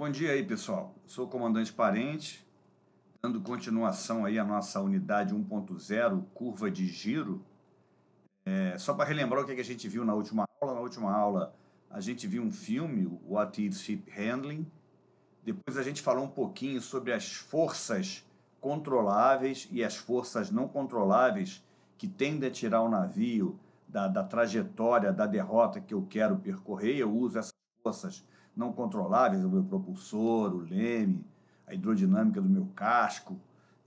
Bom dia aí, pessoal. sou o comandante Parente, dando continuação aí à nossa unidade 1.0, curva de giro. É, só para relembrar o que, é que a gente viu na última aula. Na última aula, a gente viu um filme, What is Ship Handling. Depois a gente falou um pouquinho sobre as forças controláveis e as forças não controláveis que tendem a tirar o navio da, da trajetória da derrota que eu quero percorrer. Eu uso essas forças não controláveis, o meu propulsor, o leme, a hidrodinâmica do meu casco,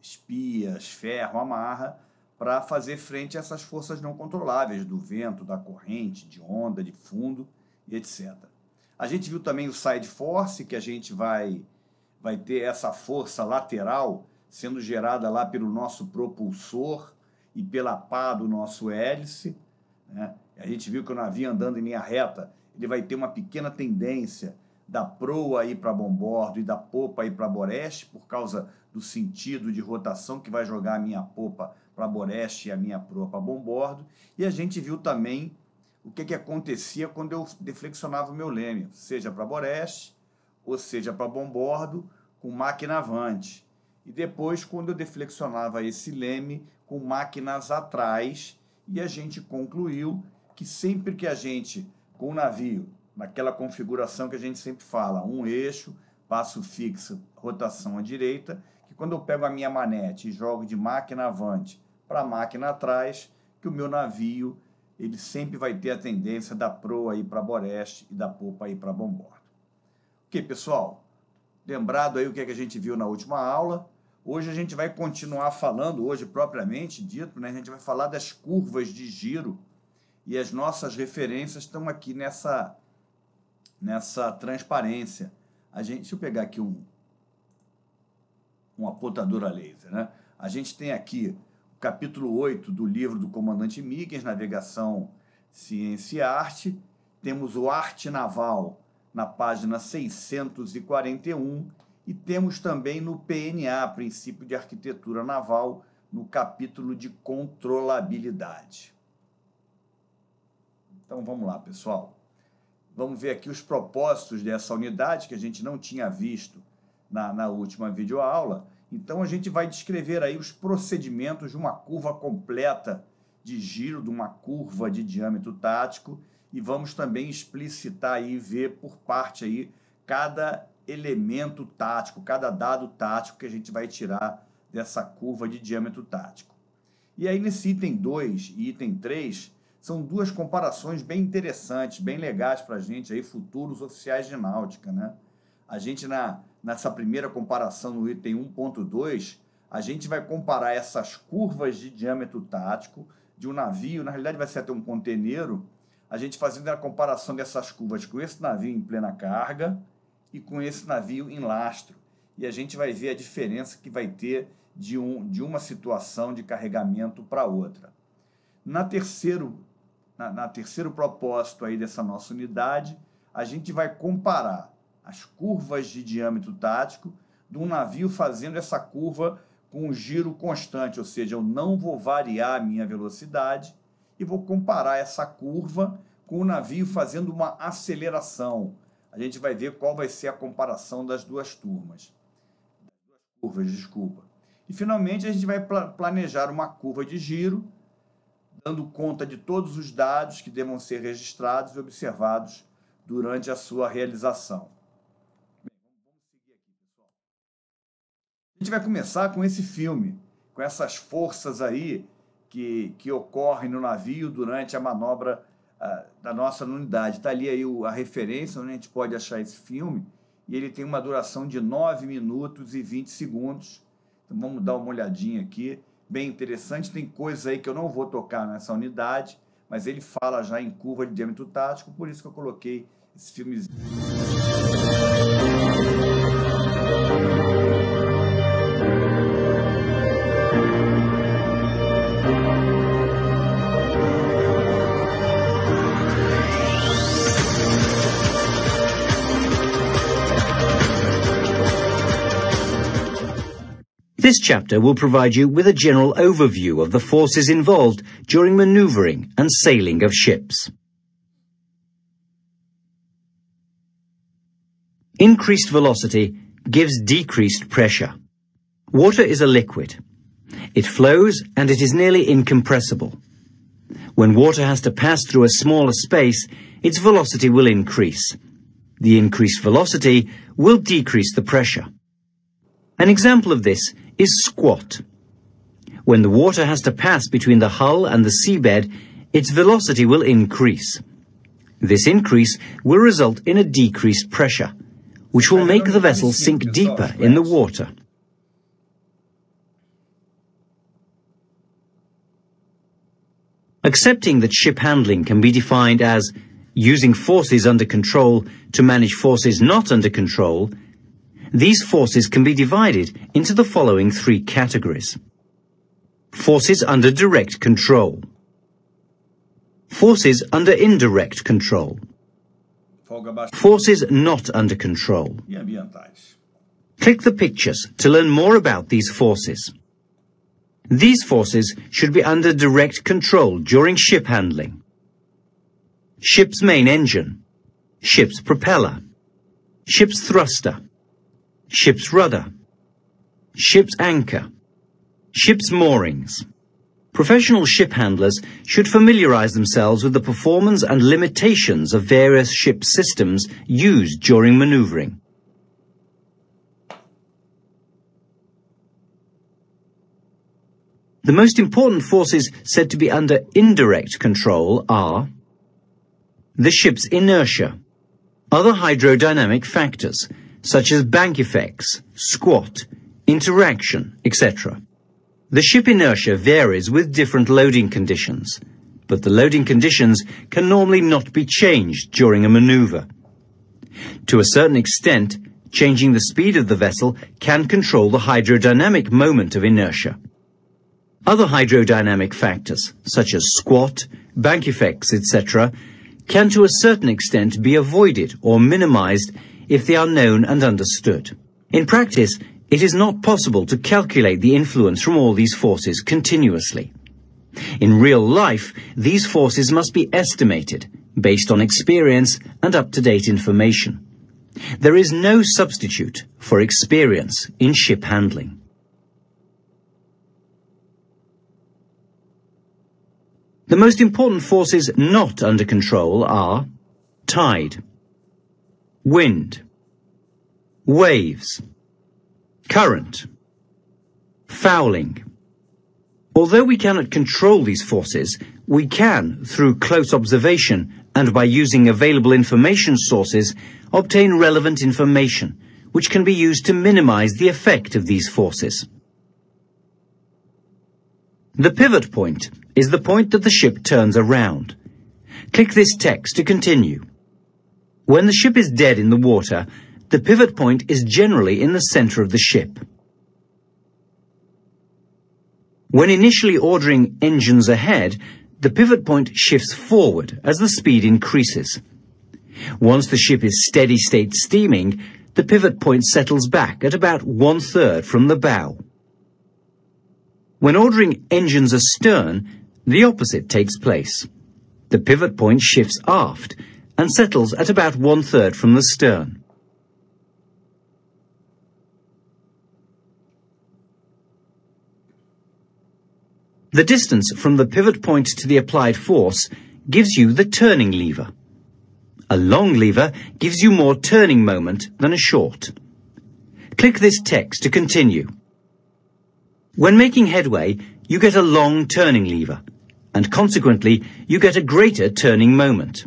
espias, ferro, amarra, para fazer frente a essas forças não controláveis do vento, da corrente, de onda, de fundo e etc. A gente viu também o side force, que a gente vai, vai ter essa força lateral sendo gerada lá pelo nosso propulsor e pela pá do nosso hélice. Né? A gente viu que o navio andando em linha reta, ele vai ter uma pequena tendência da proa ir para bombordo e da popa ir para boreste, por causa do sentido de rotação que vai jogar a minha popa para boreste e a minha proa para bombordo. E a gente viu também o que, que acontecia quando eu deflexionava o meu leme, seja para boreste ou seja para bombordo, com máquina avante. E depois, quando eu deflexionava esse leme com máquinas atrás, e a gente concluiu que sempre que a gente com o navio, naquela configuração que a gente sempre fala, um eixo, passo fixo, rotação à direita, que quando eu pego a minha manete e jogo de máquina avante para máquina atrás, que o meu navio ele sempre vai ter a tendência da proa ir para boreste e da popa ir para bombordo. Ok, pessoal? Lembrado aí o que, é que a gente viu na última aula. Hoje a gente vai continuar falando, hoje propriamente dito, né? a gente vai falar das curvas de giro e as nossas referências estão aqui nessa nessa transparência. A gente, deixa eu pegar aqui um uma apontadora laser, né? A gente tem aqui o capítulo 8 do livro do comandante Migens, Navegação, Ciência e Arte. Temos o Arte Naval na página 641 e temos também no PNA, Princípio de Arquitetura Naval, no capítulo de controlabilidade. Então vamos lá, pessoal. Vamos ver aqui os propósitos dessa unidade que a gente não tinha visto na, na última videoaula. Então a gente vai descrever aí os procedimentos de uma curva completa de giro, de uma curva de diâmetro tático e vamos também explicitar e ver por parte aí cada elemento tático, cada dado tático que a gente vai tirar dessa curva de diâmetro tático. E aí nesse item 2 e item 3, são duas comparações bem interessantes, bem legais para a gente aí, futuros oficiais de náutica, né? A gente, na, nessa primeira comparação no item 1.2, a gente vai comparar essas curvas de diâmetro tático de um navio, na realidade vai ser até um conteneiro, a gente fazendo a comparação dessas curvas com esse navio em plena carga e com esse navio em lastro. E a gente vai ver a diferença que vai ter de, um, de uma situação de carregamento para outra. Na terceiro na, na terceiro propósito aí dessa nossa unidade, a gente vai comparar as curvas de diâmetro tático de um navio fazendo essa curva com um giro constante, ou seja, eu não vou variar a minha velocidade e vou comparar essa curva com o navio fazendo uma aceleração. A gente vai ver qual vai ser a comparação das duas turmas. Curvas, desculpa. E finalmente a gente vai planejar uma curva de giro dando conta de todos os dados que devam ser registrados e observados durante a sua realização. A gente vai começar com esse filme, com essas forças aí que, que ocorrem no navio durante a manobra ah, da nossa unidade. Está ali aí o, a referência onde a gente pode achar esse filme e ele tem uma duração de 9 minutos e 20 segundos. Então vamos dar uma olhadinha aqui bem interessante. Tem coisas aí que eu não vou tocar nessa unidade, mas ele fala já em curva de diâmetro tático, por isso que eu coloquei esse filmezinho. This chapter will provide you with a general overview of the forces involved during maneuvering and sailing of ships. Increased velocity gives decreased pressure. Water is a liquid. It flows and it is nearly incompressible. When water has to pass through a smaller space, its velocity will increase. The increased velocity will decrease the pressure. An example of this is squat. When the water has to pass between the hull and the seabed, its velocity will increase. This increase will result in a decreased pressure, which will make the vessel sink deeper in the water. Accepting that ship handling can be defined as using forces under control to manage forces not under control these forces can be divided into the following three categories. Forces under direct control. Forces under indirect control. Forces not under control. Click the pictures to learn more about these forces. These forces should be under direct control during ship handling. Ship's main engine. Ship's propeller. Ship's thruster ship's rudder, ship's anchor, ship's moorings. Professional ship handlers should familiarize themselves with the performance and limitations of various ship systems used during maneuvering. The most important forces said to be under indirect control are the ship's inertia, other hydrodynamic factors, such as bank effects, squat, interaction, etc. The ship inertia varies with different loading conditions, but the loading conditions can normally not be changed during a maneuver. To a certain extent, changing the speed of the vessel can control the hydrodynamic moment of inertia. Other hydrodynamic factors, such as squat, bank effects, etc., can to a certain extent be avoided or minimized if they are known and understood. In practice, it is not possible to calculate the influence from all these forces continuously. In real life, these forces must be estimated based on experience and up-to-date information. There is no substitute for experience in ship handling. The most important forces not under control are tide, wind, waves, current, fouling. Although we cannot control these forces, we can, through close observation and by using available information sources, obtain relevant information, which can be used to minimize the effect of these forces. The pivot point is the point that the ship turns around. Click this text to continue. When the ship is dead in the water, the pivot point is generally in the center of the ship. When initially ordering engines ahead, the pivot point shifts forward as the speed increases. Once the ship is steady state steaming, the pivot point settles back at about one third from the bow. When ordering engines astern, the opposite takes place. The pivot point shifts aft, and settles at about one-third from the stern. The distance from the pivot point to the applied force gives you the turning lever. A long lever gives you more turning moment than a short. Click this text to continue. When making headway, you get a long turning lever, and consequently, you get a greater turning moment.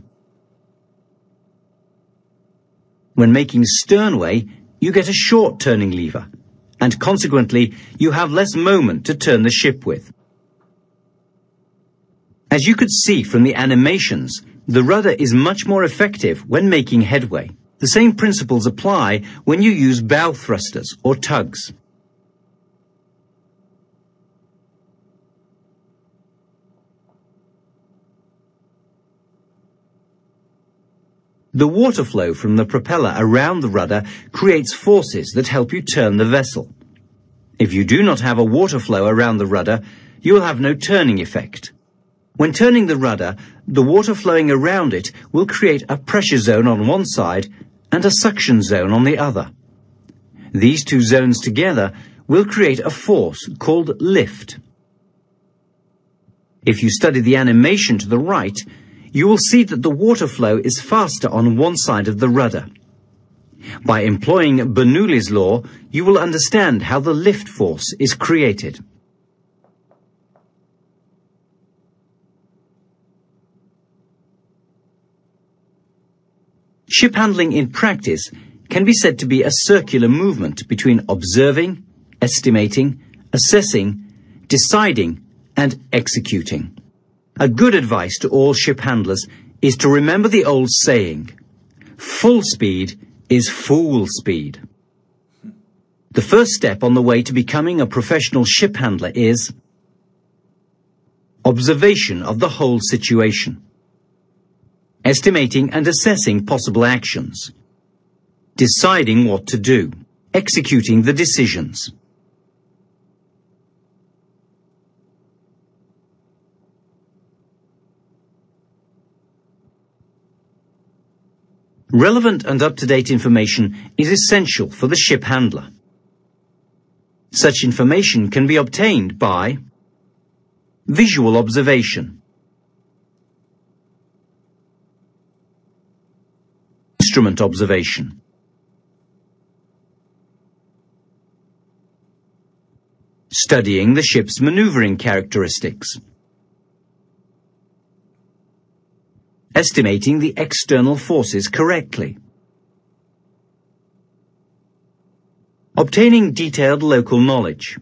When making sternway, you get a short turning lever, and consequently, you have less moment to turn the ship with. As you could see from the animations, the rudder is much more effective when making headway. The same principles apply when you use bow thrusters or tugs. The water flow from the propeller around the rudder creates forces that help you turn the vessel. If you do not have a water flow around the rudder, you will have no turning effect. When turning the rudder, the water flowing around it will create a pressure zone on one side and a suction zone on the other. These two zones together will create a force called lift. If you study the animation to the right, you will see that the water flow is faster on one side of the rudder. By employing Bernoulli's law, you will understand how the lift force is created. Ship handling in practice can be said to be a circular movement between observing, estimating, assessing, deciding and executing. A good advice to all ship handlers is to remember the old saying, full speed is fool speed. The first step on the way to becoming a professional ship handler is observation of the whole situation, estimating and assessing possible actions, deciding what to do, executing the decisions. Relevant and up-to-date information is essential for the ship handler. Such information can be obtained by visual observation, instrument observation, studying the ship's maneuvering characteristics, estimating the external forces correctly. Obtaining detailed local knowledge.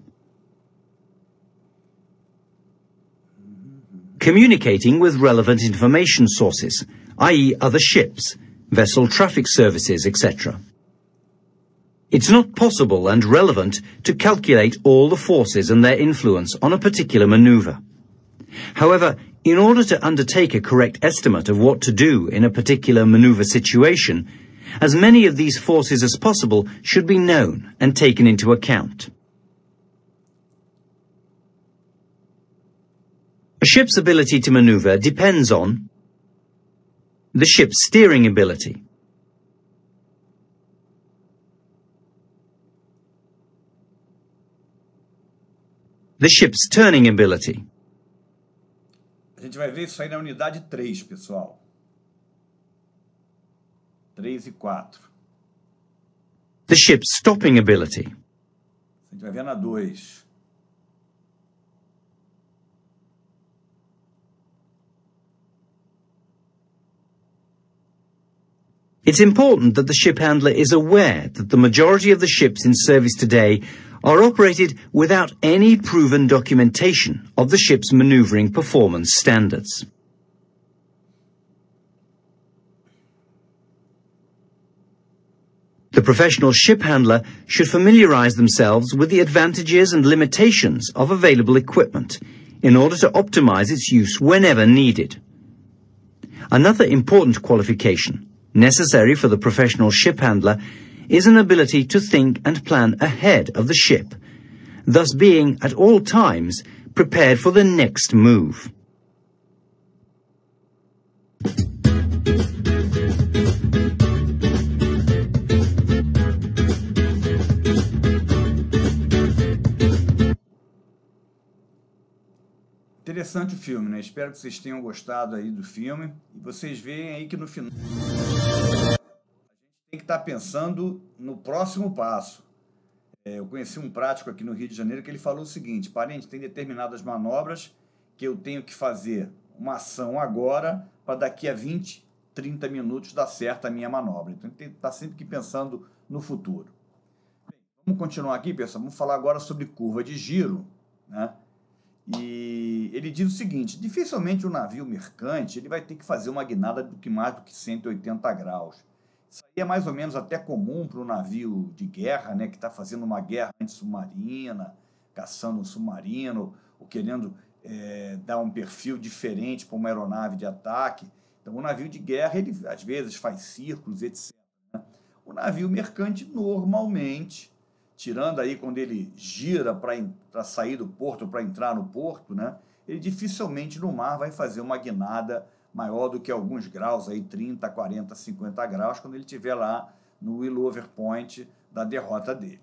Communicating with relevant information sources, i.e. other ships, vessel traffic services, etc. It's not possible and relevant to calculate all the forces and their influence on a particular maneuver. However, in order to undertake a correct estimate of what to do in a particular maneuver situation, as many of these forces as possible should be known and taken into account. A ship's ability to maneuver depends on the ship's steering ability, the ship's turning ability, gente vai ver isso aí na unidade 3, pessoal. 3 e 4. The ship's stopping ability. A gente vai ver na 2. It's important that the ship handler is aware that the majority of the ships in service today are operated without any proven documentation of the ship's manoeuvring performance standards. The professional ship handler should familiarise themselves with the advantages and limitations of available equipment in order to optimise its use whenever needed. Another important qualification necessary for the professional ship handler is an ability to think and plan ahead of the ship, thus being at all times prepared for the next move. Interessante o filme, né? Espero que vocês tenham gostado aí do filme. E vocês veem aí que no final. estar tá pensando no próximo passo. É, eu conheci um prático aqui no Rio de Janeiro que ele falou o seguinte: parente, tem determinadas manobras que eu tenho que fazer uma ação agora para daqui a 20, 30 minutos dar certo a minha manobra. Então ele está sempre que pensando no futuro. Bem, vamos continuar aqui, pessoal. Vamos falar agora sobre curva de giro. Né? E ele diz o seguinte: dificilmente o um navio mercante ele vai ter que fazer uma guinada do que mais do que 180 graus é mais ou menos até comum para um navio de guerra, né, que está fazendo uma guerra submarina caçando um submarino, ou querendo é, dar um perfil diferente para uma aeronave de ataque. Então, o navio de guerra, ele às vezes faz círculos, etc. Né. O navio mercante, normalmente, tirando aí quando ele gira para sair do porto, para entrar no porto, né, ele dificilmente no mar vai fazer uma guinada maior do que alguns graus, aí 30, 40, 50 graus, quando ele estiver lá no Willover Point da derrota dele.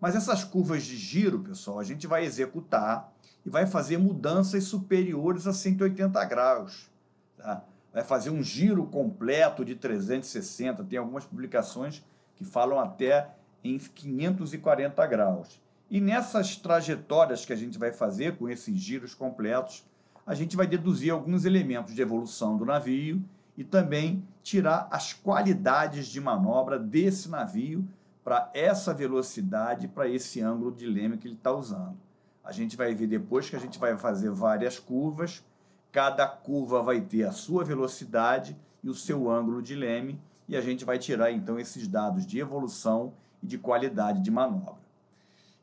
Mas essas curvas de giro, pessoal, a gente vai executar e vai fazer mudanças superiores a 180 graus. Tá? Vai fazer um giro completo de 360. Tem algumas publicações que falam até em 540 graus. E nessas trajetórias que a gente vai fazer com esses giros completos, a gente vai deduzir alguns elementos de evolução do navio e também tirar as qualidades de manobra desse navio para essa velocidade, para esse ângulo de leme que ele está usando. A gente vai ver depois que a gente vai fazer várias curvas, cada curva vai ter a sua velocidade e o seu ângulo de leme, e a gente vai tirar então esses dados de evolução e de qualidade de manobra.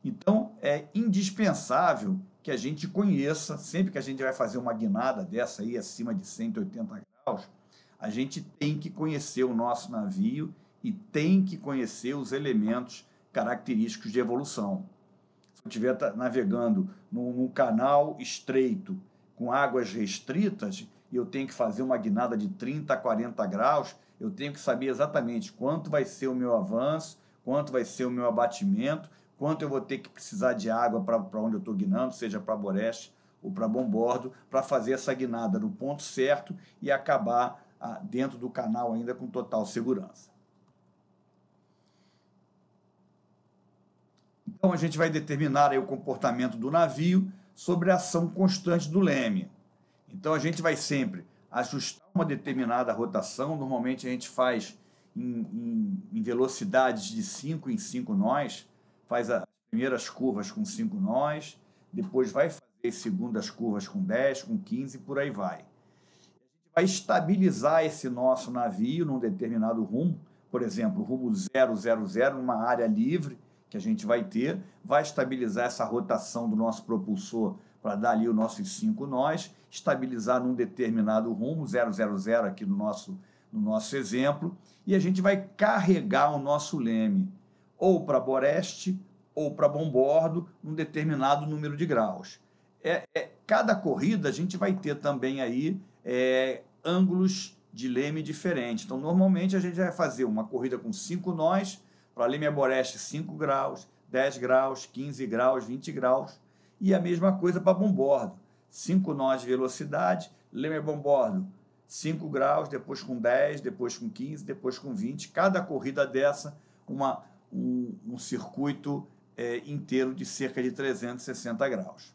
Então, é indispensável que a gente conheça, sempre que a gente vai fazer uma guinada dessa aí, acima de 180 graus, a gente tem que conhecer o nosso navio e tem que conhecer os elementos característicos de evolução. Se eu estiver navegando num, canal estreito com águas restritas, e eu tenho que fazer uma guinada de 30 a 40 graus, eu tenho que saber exatamente quanto vai ser o meu avanço, quanto vai ser o meu abatimento, quanto eu vou ter que precisar de água para onde eu estou guinando, seja para Boreste ou para Bombordo, para fazer essa guinada no ponto certo e acabar ah, dentro do canal ainda com total segurança. Então a gente vai determinar aí o comportamento do navio sobre a ação constante do leme. Então a gente vai sempre ajustar uma determinada rotação, normalmente a gente faz em, em, em velocidades de 5 em 5 nós, faz as primeiras curvas com cinco nós, depois vai fazer segundas curvas com 10, com 15 e por aí vai. Vai estabilizar esse nosso navio num determinado rumo, por exemplo, rumo 000, numa área livre que a gente vai ter, vai estabilizar essa rotação do nosso propulsor para dar ali os nossos cinco nós, estabilizar num determinado rumo, 000 aqui no nosso, no nosso exemplo, e a gente vai carregar o nosso leme ou para boreste ou para bombordo, um determinado número de graus. É, é, cada corrida a gente vai ter também aí é, ângulos de leme diferentes. Então, normalmente a gente vai fazer uma corrida com 5 nós, para leme é boreste 5 graus, 10 graus, 15 graus, 20 graus, e a mesma coisa para bombordo. 5 nós de velocidade, leme é bombordo 5 graus, depois com 10, depois com 15, depois com 20. Cada corrida dessa, uma um, um circuito é, inteiro de cerca de 360 graus.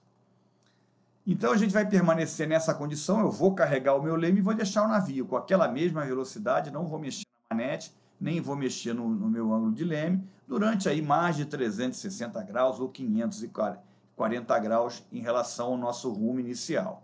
Então a gente vai permanecer nessa condição, eu vou carregar o meu leme e vou deixar o navio com aquela mesma velocidade, não vou mexer na manete, nem vou mexer no, no meu ângulo de leme, durante aí mais de 360 graus ou 540 graus em relação ao nosso rumo inicial.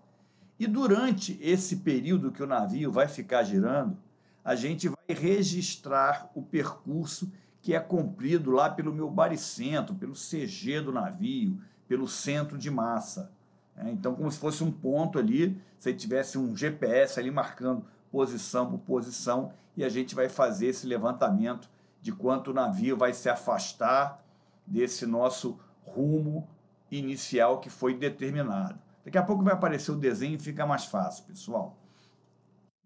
E durante esse período que o navio vai ficar girando, a gente vai registrar o percurso que é cumprido lá pelo meu baricentro, pelo CG do navio, pelo centro de massa. É, então, como se fosse um ponto ali, se tivesse um GPS ali marcando posição por posição, e a gente vai fazer esse levantamento de quanto o navio vai se afastar desse nosso rumo inicial que foi determinado. Daqui a pouco vai aparecer o desenho e fica mais fácil, pessoal.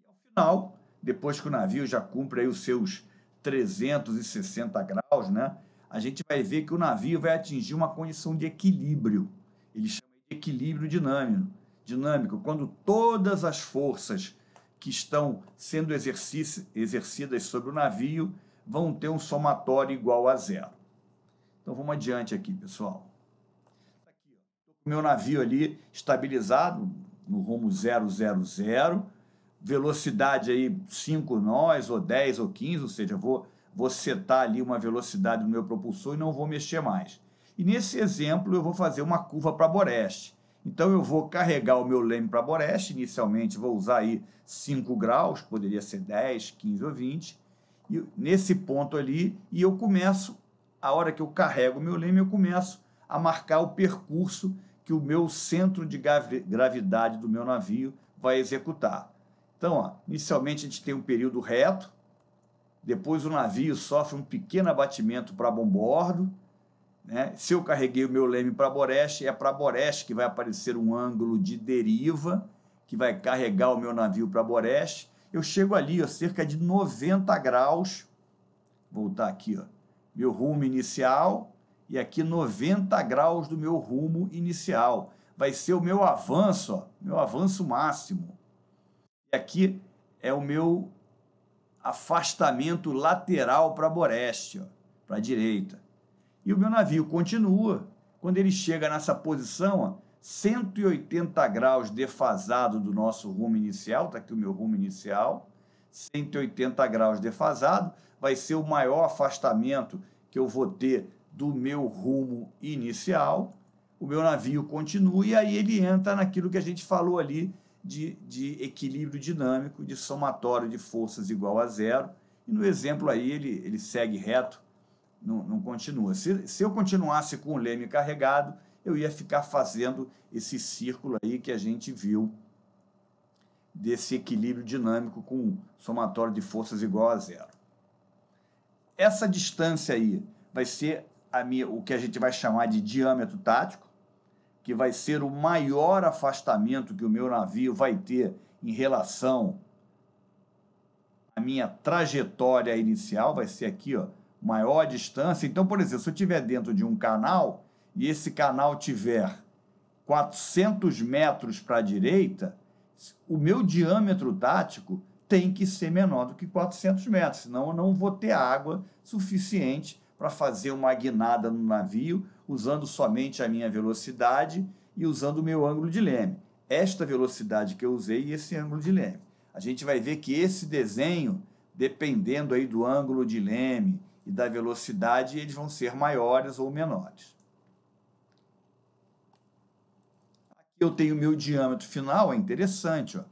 E ao final, depois que o navio já cumpre aí os seus 360 graus, né, a gente vai ver que o navio vai atingir uma condição de equilíbrio. Ele chama de equilíbrio dinâmico. Dinâmico, quando todas as forças que estão sendo exercidas sobre o navio vão ter um somatório igual a zero. Então vamos adiante aqui, pessoal. Tá aqui, meu navio ali estabilizado no rumo 000 velocidade aí 5 nós, ou 10 ou 15, ou seja, vou, vou setar ali uma velocidade no meu propulsor e não vou mexer mais. E nesse exemplo eu vou fazer uma curva para boreste. Então eu vou carregar o meu leme para boreste, inicialmente vou usar aí 5 graus, poderia ser 10, 15 ou 20, e nesse ponto ali, e eu começo, a hora que eu carrego o meu leme, eu começo a marcar o percurso que o meu centro de gravidade do meu navio vai executar. Então, ó, inicialmente a gente tem um período reto, depois o navio sofre um pequeno abatimento para bombordo. Né? Se eu carreguei o meu leme para Boreste, é para Boreste que vai aparecer um ângulo de deriva que vai carregar o meu navio para Boreste. Eu chego ali, ó, cerca de 90 graus. Vou voltar aqui, ó, meu rumo inicial e aqui 90 graus do meu rumo inicial. Vai ser o meu avanço, ó, meu avanço máximo. E aqui é o meu afastamento lateral para a boreste, para a direita. E o meu navio continua. Quando ele chega nessa posição, ó, 180 graus defasado do nosso rumo inicial, está aqui o meu rumo inicial, 180 graus defasado, vai ser o maior afastamento que eu vou ter do meu rumo inicial. O meu navio continua e aí ele entra naquilo que a gente falou ali de, de equilíbrio dinâmico, de somatório de forças igual a zero. E no exemplo aí ele, ele segue reto, não, não continua. Se, se eu continuasse com o leme carregado, eu ia ficar fazendo esse círculo aí que a gente viu desse equilíbrio dinâmico com somatório de forças igual a zero. Essa distância aí vai ser minha, o que a gente vai chamar de diâmetro tático, que vai ser o maior afastamento que o meu navio vai ter em relação à minha trajetória inicial, vai ser aqui, ó, maior distância. Então, por exemplo, se eu estiver dentro de um canal e esse canal tiver 400 metros para a direita, o meu diâmetro tático tem que ser menor do que 400 metros, senão eu não vou ter água suficiente para fazer uma guinada no navio, usando somente a minha velocidade e usando o meu ângulo de leme. Esta velocidade que eu usei e esse ângulo de leme. A gente vai ver que esse desenho, dependendo aí do ângulo de leme e da velocidade, eles vão ser maiores ou menores. Aqui eu tenho o meu diâmetro final, é interessante, ó,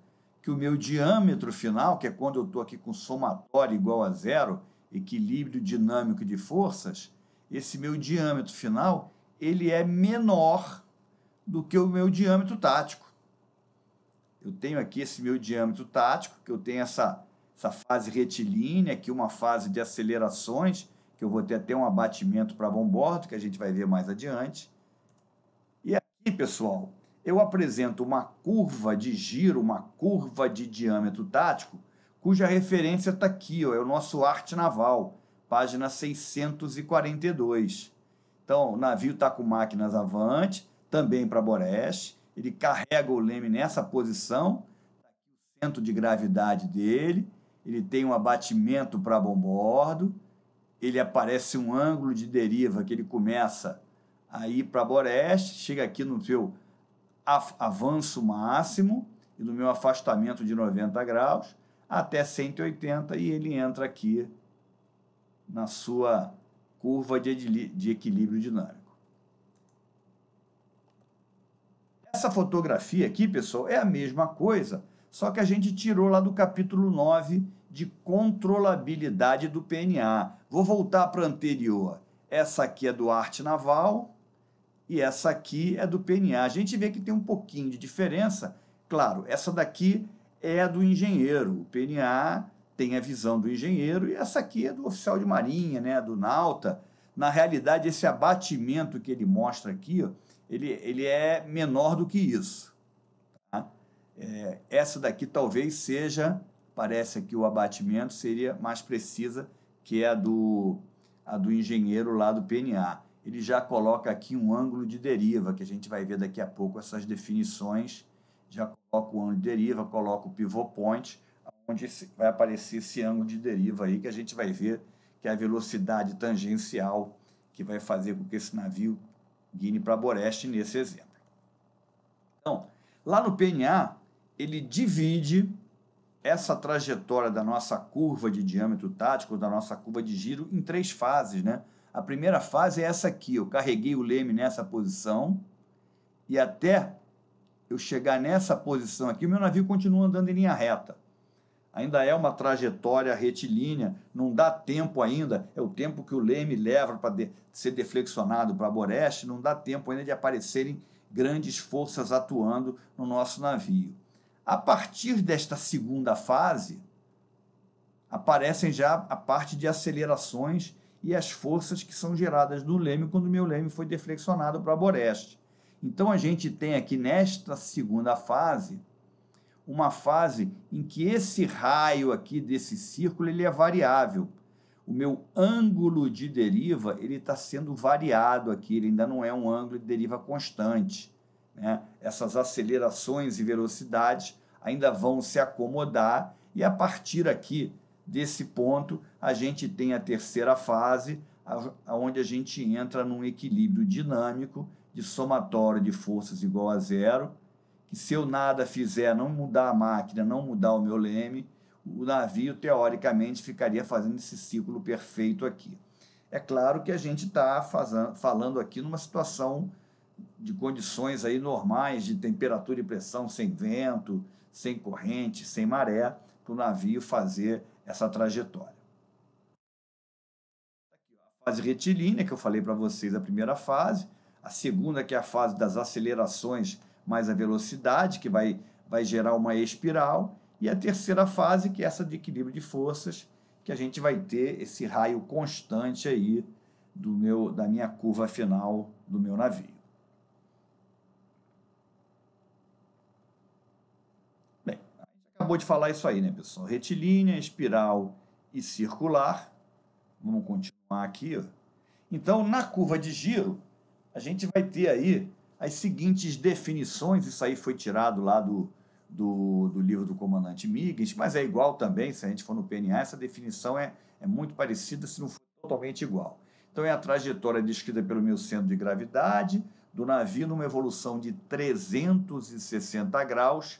que o meu diâmetro final, que é quando eu estou aqui com somatório igual a zero, equilíbrio dinâmico de forças, esse meu diâmetro final ele é menor do que o meu diâmetro tático. Eu tenho aqui esse meu diâmetro tático, que eu tenho essa, essa fase retilínea, aqui uma fase de acelerações, que eu vou ter até um abatimento para bombordo, que a gente vai ver mais adiante. E aqui, pessoal, eu apresento uma curva de giro, uma curva de diâmetro tático, cuja referência está aqui, ó, é o nosso Arte Naval, página 642. Então, o navio está com máquinas avante, também para Boreste, ele carrega o leme nessa posição, tá centro de gravidade dele, ele tem um abatimento para bombordo. ele aparece um ângulo de deriva que ele começa a ir para Boreste, chega aqui no seu avanço máximo e no meu afastamento de 90 graus, até 180 e ele entra aqui na sua curva de equilíbrio dinâmico. Essa fotografia aqui, pessoal, é a mesma coisa, só que a gente tirou lá do capítulo 9 de controlabilidade do PNA. Vou voltar para a anterior. Essa aqui é do arte naval e essa aqui é do PNA. A gente vê que tem um pouquinho de diferença. Claro, essa daqui é a do engenheiro. O PNA tem a visão do engenheiro e essa aqui é do oficial de marinha, né, do nauta. Na realidade, esse abatimento que ele mostra aqui, ó, ele, ele é menor do que isso. Tá? É, essa daqui talvez seja, parece que o abatimento, seria mais precisa, que é a do, a do engenheiro lá do PNA. Ele já coloca aqui um ângulo de deriva, que a gente vai ver daqui a pouco essas definições já coloco o ângulo de deriva, coloco o pivot point, onde vai aparecer esse ângulo de deriva aí, que a gente vai ver que é a velocidade tangencial que vai fazer com que esse navio guine para Boreste nesse exemplo. Então, lá no PNA, ele divide essa trajetória da nossa curva de diâmetro tático, da nossa curva de giro, em três fases, né? A primeira fase é essa aqui, eu carreguei o leme nessa posição e até eu chegar nessa posição aqui, o meu navio continua andando em linha reta. Ainda é uma trajetória retilínea, não dá tempo ainda, é o tempo que o leme leva para de, ser deflexionado para a boreste, não dá tempo ainda de aparecerem grandes forças atuando no nosso navio. A partir desta segunda fase, aparecem já a parte de acelerações e as forças que são geradas do leme quando o meu leme foi deflexionado para a boreste. Então a gente tem aqui nesta segunda fase uma fase em que esse raio aqui desse círculo ele é variável. O meu ângulo de deriva ele está sendo variado aqui, ele ainda não é um ângulo de deriva constante. Né? Essas acelerações e velocidades ainda vão se acomodar e a partir aqui desse ponto a gente tem a terceira fase, onde a gente entra num equilíbrio dinâmico de somatório de forças igual a zero, que se eu nada fizer, não mudar a máquina, não mudar o meu leme, o navio teoricamente ficaria fazendo esse ciclo perfeito aqui. É claro que a gente está falando aqui numa situação de condições aí normais de temperatura e pressão, sem vento, sem corrente, sem maré, para o navio fazer essa trajetória. Tá aqui, a fase retilínea que eu falei para vocês, a primeira fase, a segunda, que é a fase das acelerações mais a velocidade, que vai, vai gerar uma espiral. E a terceira fase, que é essa de equilíbrio de forças, que a gente vai ter esse raio constante aí do meu, da minha curva final do meu navio. Bem, a gente acabou de falar isso aí, né, pessoal? Retilínea, espiral e circular. Vamos continuar aqui. Ó. Então, na curva de giro, a gente vai ter aí as seguintes definições, isso aí foi tirado lá do, do, do livro do comandante Miggins, mas é igual também, se a gente for no PNA, essa definição é, é muito parecida, se não for totalmente igual. Então, é a trajetória descrita pelo meu centro de gravidade do navio numa evolução de 360 graus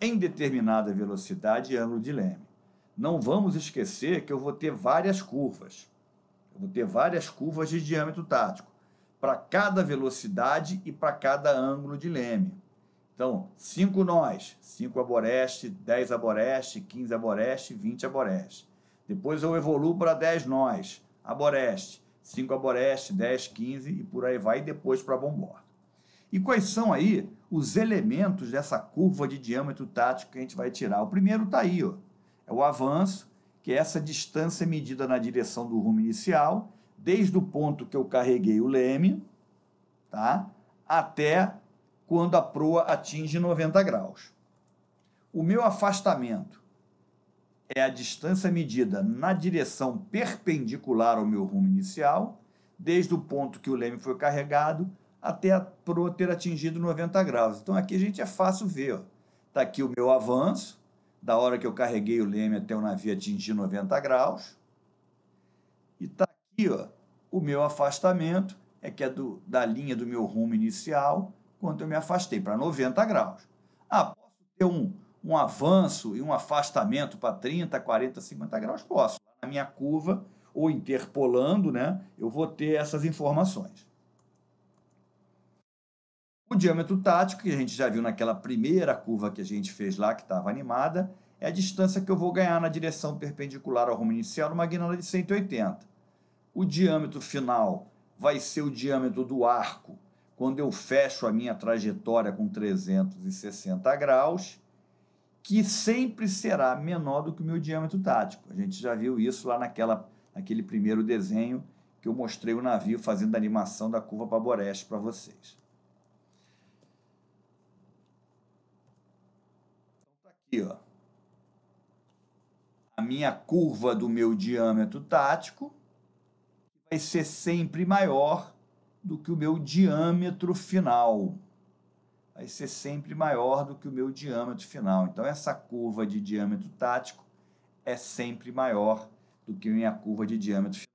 em determinada velocidade e ângulo de leme. Não vamos esquecer que eu vou ter várias curvas. Eu vou ter várias curvas de diâmetro tático para cada velocidade e para cada ângulo de leme. Então, 5 nós, 5 aboreste, 10 aboreste, 15 aboreste, 20 aboreste. Depois eu evoluo para 10 nós, aboreste, 5 aboreste, 10, 15 e por aí vai, e depois para bomborda. E quais são aí os elementos dessa curva de diâmetro tático que a gente vai tirar? O primeiro está aí, ó, é o avanço, que é essa distância medida na direção do rumo inicial, desde o ponto que eu carreguei o leme, tá? Até quando a proa atinge 90 graus. O meu afastamento é a distância medida na direção perpendicular ao meu rumo inicial, desde o ponto que o leme foi carregado até a proa ter atingido 90 graus. Então aqui a gente é fácil ver. Está aqui o meu avanço, da hora que eu carreguei o leme até o navio atingir 90 graus ó, o meu afastamento é que é do, da linha do meu rumo inicial, quando eu me afastei para 90 graus. Ah, posso ter um, um avanço e um afastamento para 30, 40, 50 graus? Posso. Na minha curva, ou interpolando, né, eu vou ter essas informações. O diâmetro tático, que a gente já viu naquela primeira curva que a gente fez lá, que estava animada, é a distância que eu vou ganhar na direção perpendicular ao rumo inicial numa guinada de 180. O diâmetro final vai ser o diâmetro do arco, quando eu fecho a minha trajetória com 360 graus, que sempre será menor do que o meu diâmetro tático. A gente já viu isso lá naquela, naquele primeiro desenho que eu mostrei o navio fazendo a animação da curva para Boreste para vocês. Então, tá aqui, ó. A minha curva do meu diâmetro tático vai ser sempre maior do que o meu diâmetro final. Vai ser sempre maior do que o meu diâmetro final. Então, essa curva de diâmetro tático é sempre maior do que a minha curva de diâmetro final.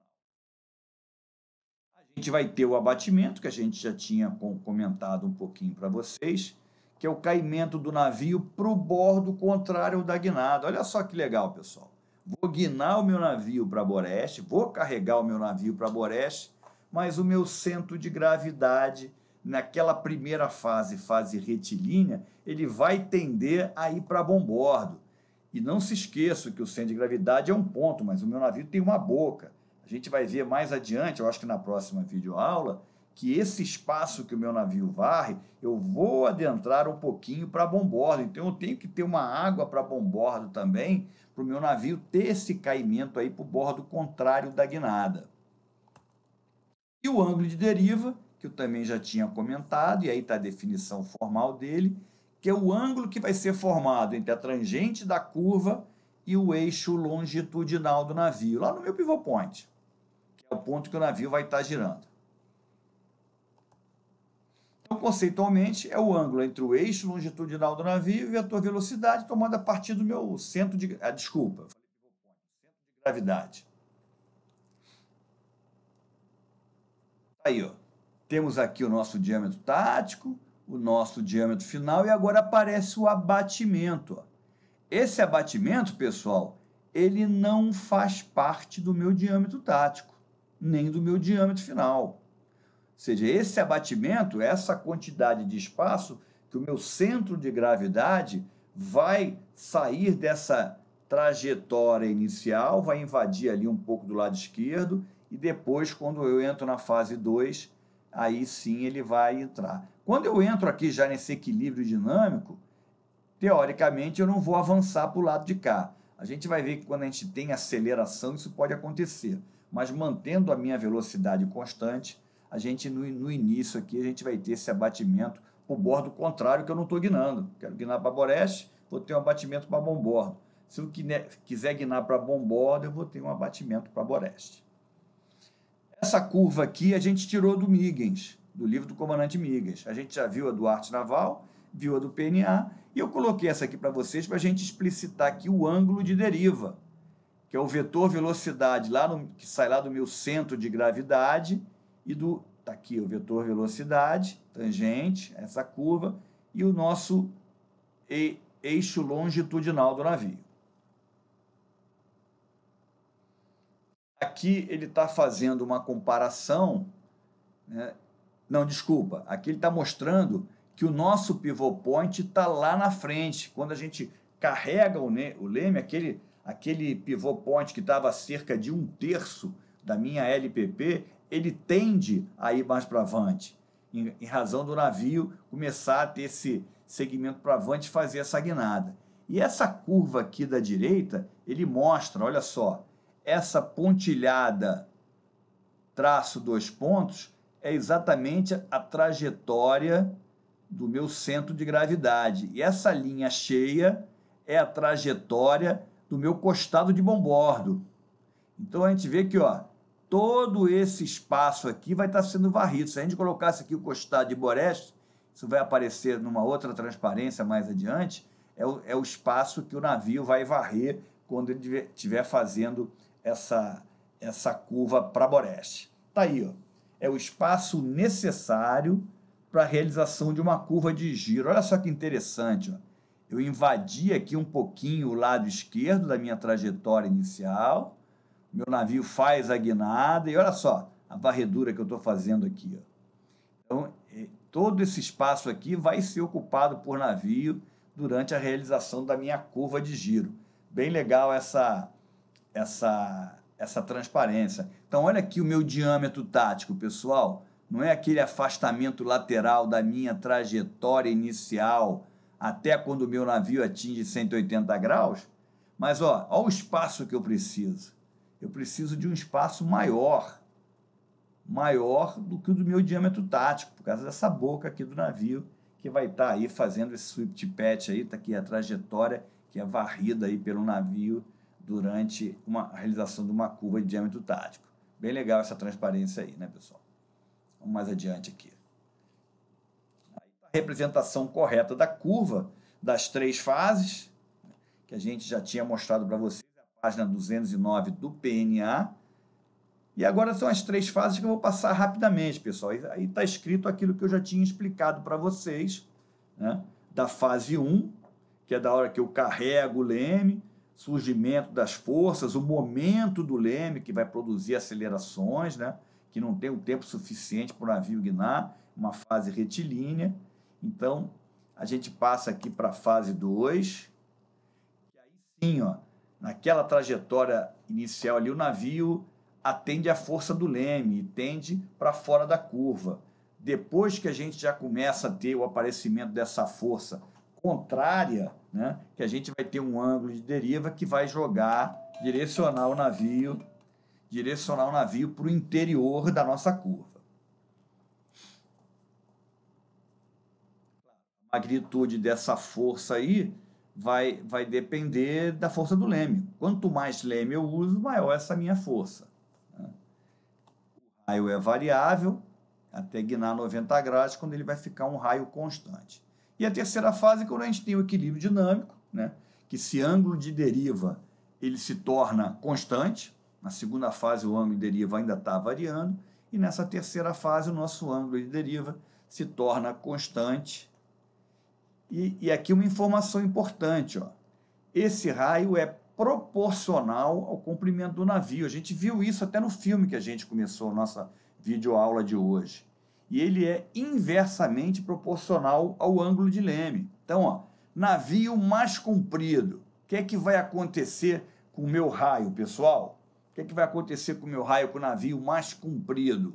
A gente vai ter o abatimento, que a gente já tinha comentado um pouquinho para vocês, que é o caimento do navio para o bordo contrário da guinada. Olha só que legal, pessoal vou guinar o meu navio para Boreste, vou carregar o meu navio para Boreste, mas o meu centro de gravidade naquela primeira fase, fase retilínea, ele vai tender a ir para bombordo. E não se esqueça que o centro de gravidade é um ponto, mas o meu navio tem uma boca. A gente vai ver mais adiante, eu acho que na próxima videoaula, aula que esse espaço que o meu navio varre, eu vou adentrar um pouquinho para bombordo. Então eu tenho que ter uma água para bombordo também, para o meu navio ter esse caimento aí para o bordo contrário da guinada. E o ângulo de deriva, que eu também já tinha comentado, e aí está a definição formal dele, que é o ângulo que vai ser formado entre a tangente da curva e o eixo longitudinal do navio, lá no meu pivô point, que é o ponto que o navio vai estar tá girando. Então, conceitualmente, é o ângulo entre o eixo longitudinal do navio e a tua velocidade, tomada a partir do meu centro de. Ah, desculpa, centro de gravidade. Tá aí, ó. Temos aqui o nosso diâmetro tático, o nosso diâmetro final e agora aparece o abatimento. Ó. Esse abatimento, pessoal, ele não faz parte do meu diâmetro tático, nem do meu diâmetro final seja, esse abatimento, essa quantidade de espaço que o meu centro de gravidade vai sair dessa trajetória inicial, vai invadir ali um pouco do lado esquerdo e depois, quando eu entro na fase 2, aí sim ele vai entrar. Quando eu entro aqui já nesse equilíbrio dinâmico, teoricamente eu não vou avançar para o lado de cá. A gente vai ver que quando a gente tem aceleração, isso pode acontecer. Mas mantendo a minha velocidade constante, a gente no, no início aqui a gente vai ter esse abatimento o bordo contrário que eu não estou guinando. Quero guinar para Boreste, vou ter um abatimento para bom bordo. Se eu quiser guinar para bom bordo, eu vou ter um abatimento para Boreste. Essa curva aqui a gente tirou do Migens, do livro do comandante Migas. A gente já viu a do Arte Naval, viu a do PNA, e eu coloquei essa aqui para vocês para a gente explicitar aqui o ângulo de deriva, que é o vetor velocidade lá no, que sai lá do meu centro de gravidade, e do tá aqui o vetor velocidade, tangente, essa curva e o nosso eixo longitudinal do navio. Aqui ele está fazendo uma comparação, né? não, desculpa, aqui ele está mostrando que o nosso pivô point está lá na frente. Quando a gente carrega o, o leme, aquele, aquele pivô point que estava cerca de um terço da minha LPP, ele tende a ir mais para avante, em, em, razão do navio começar a ter esse segmento para avante e fazer essa guinada. E essa curva aqui da direita, ele mostra, olha só, essa pontilhada traço dois pontos é exatamente a trajetória do meu centro de gravidade. E essa linha cheia é a trajetória do meu costado de bombordo. Então a gente vê que, ó, todo esse espaço aqui vai estar sendo varrido. Se a gente colocasse aqui o costado de Boreste, isso vai aparecer numa outra transparência mais adiante, é o, é o espaço que o navio vai varrer quando ele estiver fazendo essa, essa curva para Boreste. Está aí, ó. é o espaço necessário para a realização de uma curva de giro. Olha só que interessante. Ó. Eu invadi aqui um pouquinho o lado esquerdo da minha trajetória inicial, meu navio faz a guinada, e olha só a varredura que eu estou fazendo aqui. Ó. Então, todo esse espaço aqui vai ser ocupado por navio durante a realização da minha curva de giro. Bem legal essa, essa, essa transparência. Então, olha aqui o meu diâmetro tático, pessoal. Não é aquele afastamento lateral da minha trajetória inicial até quando o meu navio atinge 180 graus, mas ó, olha o espaço que eu preciso eu preciso de um espaço maior, maior do que o do meu diâmetro tático, por causa dessa boca aqui do navio que vai estar tá aí fazendo esse sweep patch aí, tá aqui a trajetória que é varrida aí pelo navio durante uma, a realização de uma curva de diâmetro tático. Bem legal essa transparência aí, né, pessoal? Vamos mais adiante aqui. Tá a representação correta da curva das três fases, né, que a gente já tinha mostrado para vocês página 209 do PNA. E agora são as três fases que eu vou passar rapidamente, pessoal. Aí está escrito aquilo que eu já tinha explicado para vocês, né? da fase 1, que é da hora que eu carrego o leme, surgimento das forças, o momento do leme que vai produzir acelerações, né? que não tem o um tempo suficiente para o navio guinar, uma fase retilínea. Então, a gente passa aqui para a fase 2, e aí sim, ó, naquela trajetória inicial ali, o navio atende à força do leme, tende para fora da curva. Depois que a gente já começa a ter o aparecimento dessa força contrária, né, que a gente vai ter um ângulo de deriva que vai jogar, direcionar o navio, direcionar o navio para o interior da nossa curva. A magnitude dessa força aí vai, vai depender da força do leme. Quanto mais leme eu uso, maior essa minha força. Né? O raio é variável até guinar 90 graus, quando ele vai ficar um raio constante. E a terceira fase é quando a gente tem o equilíbrio dinâmico, né? que se ângulo de deriva ele se torna constante, na segunda fase o ângulo de deriva ainda está variando, e nessa terceira fase o nosso ângulo de deriva se torna constante e, e aqui uma informação importante: ó. esse raio é proporcional ao comprimento do navio. A gente viu isso até no filme que a gente começou a nossa videoaula de hoje. E ele é inversamente proporcional ao ângulo de leme. Então, ó, navio mais comprido. O que é que vai acontecer com o meu raio, pessoal? O que é que vai acontecer com o meu raio com o navio mais comprido?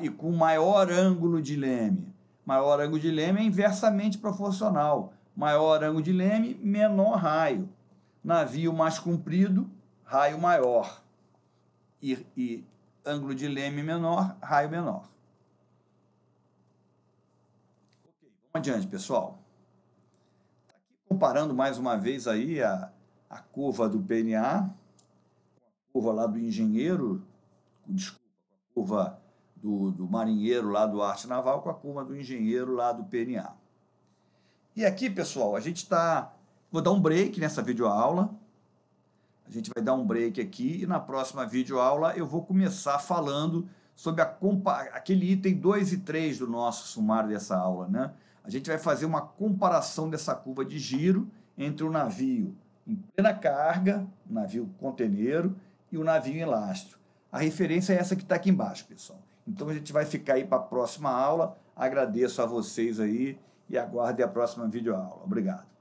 E com o maior ângulo de leme? Maior ângulo de Leme é inversamente proporcional. Maior ângulo de Leme, menor raio. Navio mais comprido, raio maior. E, e ângulo de Leme menor, raio menor. vamos adiante, pessoal. Tá comparando mais uma vez aí a, a curva do PNA, a curva lá do engenheiro, desculpa, a curva do, do marinheiro lá do Arte Naval com a curva do engenheiro lá do PNA. E aqui, pessoal, a gente está. Vou dar um break nessa videoaula. A gente vai dar um break aqui e na próxima videoaula eu vou começar falando sobre a, aquele item 2 e 3 do nosso sumário dessa aula, né? A gente vai fazer uma comparação dessa curva de giro entre o navio em plena carga, o navio conteneiro, e o navio em lastro. A referência é essa que está aqui embaixo, pessoal. Então a gente vai ficar aí para a próxima aula. Agradeço a vocês aí e aguardem a próxima videoaula. Obrigado.